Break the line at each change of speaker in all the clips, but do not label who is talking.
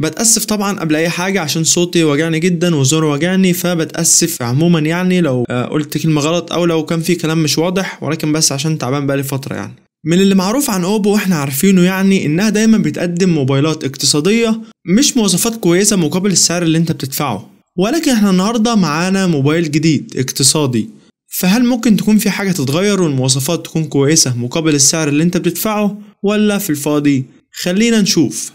بتأسف طبعا قبل أي حاجة عشان صوتي وجعني جدا وزوري وجعني فبتأسف عموما يعني لو آه، قلت كلمة غلط أو لو كان في كلام مش واضح ولكن بس عشان تعبان بقالي فترة يعني من اللي معروف عن اوبو واحنا عارفينه يعني انها دايما بتقدم موبايلات اقتصادية مش مواصفات كويسة مقابل السعر اللي انت بتدفعه ولكن احنا النهاردة معانا موبايل جديد اقتصادي فهل ممكن تكون في حاجة تتغير والمواصفات تكون كويسة مقابل السعر اللي انت بتدفعه ولا في الفاضي خلينا نشوف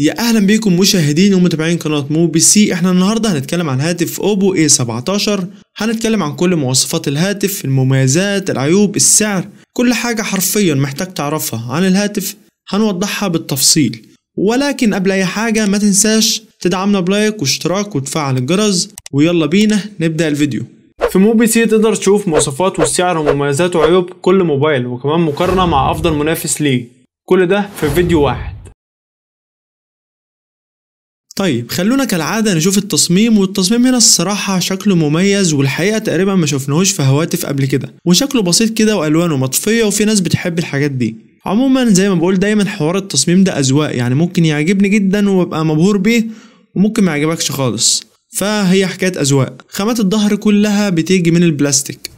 يا اهلا بيكم مشاهدين ومتابعين قناه موبي سي احنا النهارده هنتكلم عن هاتف اوبو اي 17 هنتكلم عن كل مواصفات الهاتف المميزات العيوب السعر كل حاجه حرفيا محتاج تعرفها عن الهاتف هنوضحها بالتفصيل ولكن قبل اي حاجه ما تنساش تدعمنا بلايك واشتراك وتفعل الجرس ويلا بينا نبدا الفيديو في موبي سي تقدر تشوف مواصفات والسعر ومميزات وعيوب كل موبايل وكمان مقارنه مع افضل منافس ليه كل ده في فيديو واحد طيب خلونا كالعادة نشوف التصميم والتصميم هنا الصراحة شكله مميز والحقيقة تقريبا ما شفناهوش في هواتف قبل كده وشكله بسيط كده وألوانه مطفية وفي ناس بتحب الحاجات دي عموما زي ما بقول دايما حوار التصميم ده أذواق يعني ممكن يعجبني جدا وابقى مبهور بيه وممكن ما يعجبكش خالص فهي حكاية أذواق خامات الظهر كلها بتيجي من البلاستيك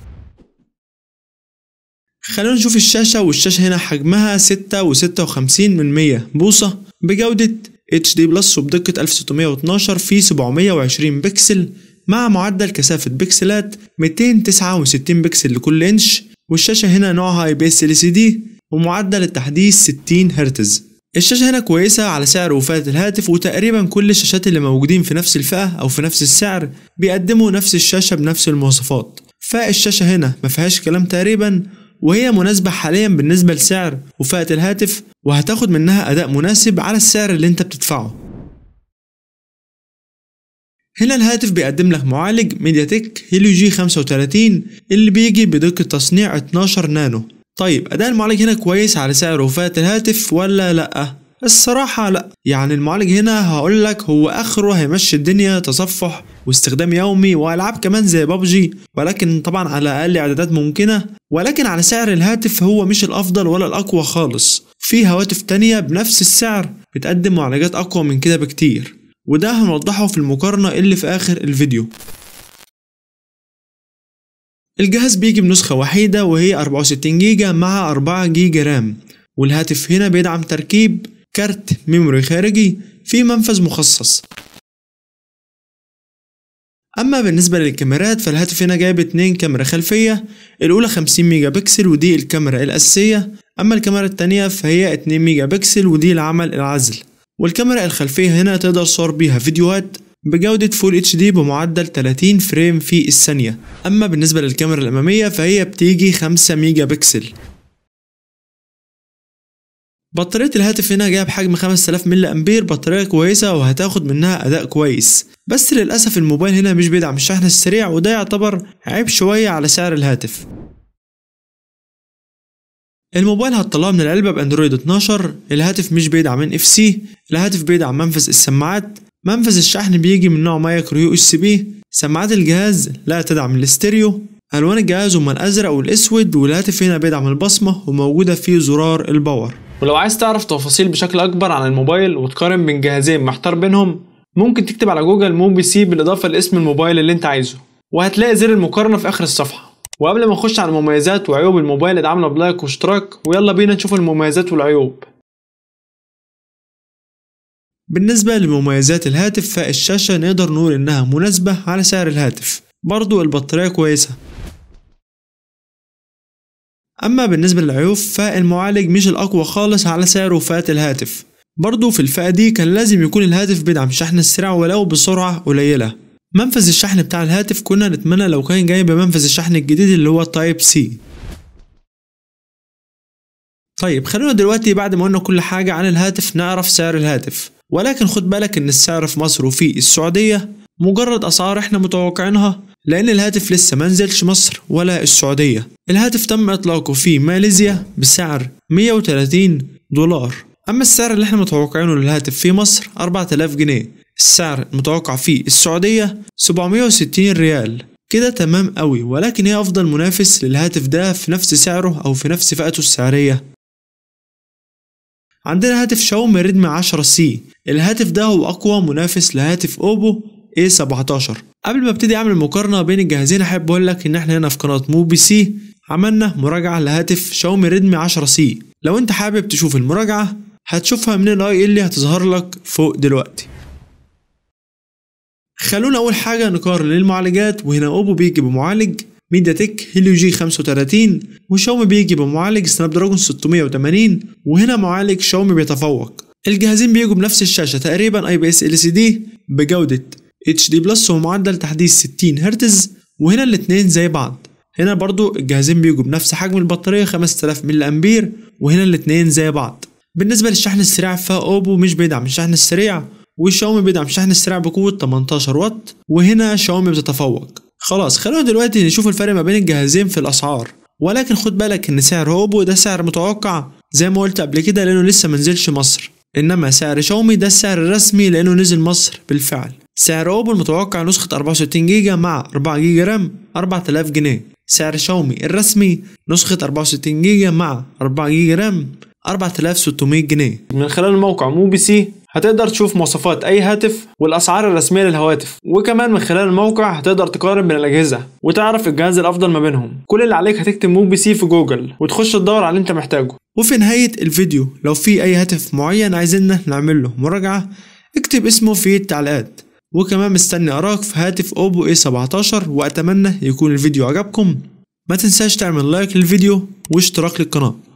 خلونا نشوف الشاشة والشاشة هنا حجمها ستة وستة وخمسين من مية بوصة بجودة اتش دي بلس وبدقة 1612 في 720 بكسل مع معدل كثافة بكسلات 269 بكسل لكل انش والشاشة هنا نوعها اي بي اس ال سي دي ومعدل التحديث 60 هرتز الشاشة هنا كويسة على سعر وفئة الهاتف وتقريبا كل الشاشات اللي موجودين في نفس الفئة أو في نفس السعر بيقدموا نفس الشاشة بنفس المواصفات فالشاشة هنا مفيهاش كلام تقريبا وهي مناسبة حاليا بالنسبة لسعر وفئة الهاتف وهتاخد منها أداء مناسب على السعر اللي أنت بتدفعه هنا الهاتف بيقدم لك معالج ميديا تك هيليو جي 35 اللي بيجي بدقة تصنيع 12 نانو طيب أداء المعالج هنا كويس على سعر وفاة الهاتف ولا لأ؟ الصراحة لأ يعني المعالج هنا هقولك هو آخره هيمشي الدنيا تصفح واستخدام يومي وألعاب كمان زي بابجي ولكن طبعا على أقل إعدادات ممكنة ولكن على سعر الهاتف هو مش الأفضل ولا الأقوى خالص في هواتف تانية بنفس السعر بتقدم معالجات أقوى من كده بكتير وده هنوضحه في المقارنة اللي في آخر الفيديو الجهاز بيجي بنسخة وحيدة وهي 64 جيجا مع 4 جيجا رام والهاتف هنا بيدعم تركيب كارت ميموري خارجي في منفذ مخصص اما بالنسبه للكاميرات فالهاتف هنا جايب اتنين كاميرا خلفيه الاولى 50 ميجا بكسل ودي الكاميرا الاساسيه اما الكاميرا التانية فهي 2 ميجا بكسل ودي العمل العزل والكاميرا الخلفيه هنا تقدر تصور بيها فيديوهات بجودة فول اتش دي بمعدل 30 فريم في الثانية اما بالنسبة للكاميرا الامامية فهي بتيجي 5 ميجا بكسل بطارية الهاتف هنا جايه بحجم 5000 ملي امبير بطارية كويسة وهتاخد منها اداء كويس بس للأسف الموبايل هنا مش بيدعم الشحن السريع وده يعتبر عيب شوية على سعر الهاتف الموبايل هتطلعه من العلبة باندرويد 12 الهاتف مش بيدعم ان اف سي الهاتف بيدعم منفذ السماعات منفذ الشحن بيجي من نوع مايكرو يو اس بي سماعات الجهاز لا تدعم الاستيريو الوان الجهاز هما الازرق والاسود والهاتف هنا بيدعم البصمة وموجودة فيه زرار الباور ولو عايز تعرف تفاصيل بشكل أكبر عن الموبايل وتقارن بين جهازين محتار بينهم ممكن تكتب على جوجل موبي سي بالإضافة لاسم الموبايل اللي أنت عايزه وهتلاقي زر المقارنة في آخر الصفحة وقبل ما نخش على المميزات وعيوب الموبايل ادعمنا بلايك واشتراك ويلا بينا نشوف المميزات والعيوب بالنسبة لمميزات الهاتف فالشاشة نقدر نقول إنها مناسبة على سعر الهاتف برضو البطارية كويسة أما بالنسبة للعيوب فالمعالج مش الأقوى خالص على سعر وفاة الهاتف برضه في الفئة دي كان لازم يكون الهاتف بيدعم شحن السرعة ولو بسرعة قليلة منفذ الشحن بتاع الهاتف كنا نتمنى لو كان جاي بمنفذ الشحن الجديد اللي هو تايب سي طيب خلونا دلوقتي بعد ما قلنا كل حاجة عن الهاتف نعرف سعر الهاتف ولكن خد بالك ان السعر في مصر وفي السعودية مجرد اسعار احنا متوقعينها لأن الهاتف لسه ما نزلش مصر ولا السعودية الهاتف تم إطلاقه في ماليزيا بسعر 130 دولار أما السعر اللي احنا متوقعينه للهاتف في مصر 4000 جنيه السعر المتوقع في السعودية 760 ريال كده تمام قوي ولكن ايه أفضل منافس للهاتف ده في نفس سعره أو في نفس فئته السعرية عندنا هاتف شاومي ريدمي 10 سي الهاتف ده هو أقوى منافس لهاتف أوبو A17 قبل ما ابتدي اعمل مقارنه بين الجهازين احب اقول لك ان احنا هنا في قناه مو بي سي عملنا مراجعه لهاتف شاومي ريدمي 10 سي لو انت حابب تشوف المراجعه هتشوفها من الاي اللي هتظهر لك فوق دلوقتي خلونا اول حاجه نقارن المعالجات وهنا اوبو بيجي بمعالج ميديا تك هيليو جي 35 وشاومي بيجي بمعالج سناب دراجون 680 وهنا معالج شاومي بيتفوق الجهازين بيجوا بنفس الشاشه تقريبا اي بي اس ال سي دي بجوده اتش دي بلس هو معدل تحديث 60 هرتز وهنا الاتنين زي بعض هنا برضو الجهازين بيجوا بنفس حجم البطارية 5000 ملي أمبير وهنا الاتنين زي بعض بالنسبة للشحن السريع فأوبو مش بيدعم الشحن السريع وشاومي بيدعم الشحن السريع بقوة 18 واط وهنا شاومي بتتفوق خلاص خلونا دلوقتي نشوف الفرق ما بين الجهازين في الأسعار ولكن خد بالك إن سعر أوبو ده سعر متوقع زي ما قلت قبل كده لأنه لسه منزلش مصر انما سعر شاومي ده السعر الرسمي لانه نزل مصر بالفعل سعر اوبو المتوقع نسخة 64 جيجا مع 4 جيجا رام 4000 جنيه سعر شاومي الرسمي نسخة 64 جيجا مع 4 جيجا رام 4600 جنيه من خلال موقع سي هتقدر تشوف مواصفات أي هاتف والأسعار الرسمية للهواتف وكمان من خلال الموقع هتقدر تقارن بين الأجهزة وتعرف الجهاز الأفضل ما بينهم كل اللي عليك هتكتب موب بي سي في جوجل وتخش تدور على اللي أنت محتاجه وفي نهاية الفيديو لو في أي هاتف معين عايزيننا نعمل له مراجعة اكتب اسمه في التعليقات وكمان مستني أراك في هاتف أوبو A17 إيه وأتمنى يكون الفيديو عجبكم ما تنساش تعمل لايك للفيديو واشتراك للقناة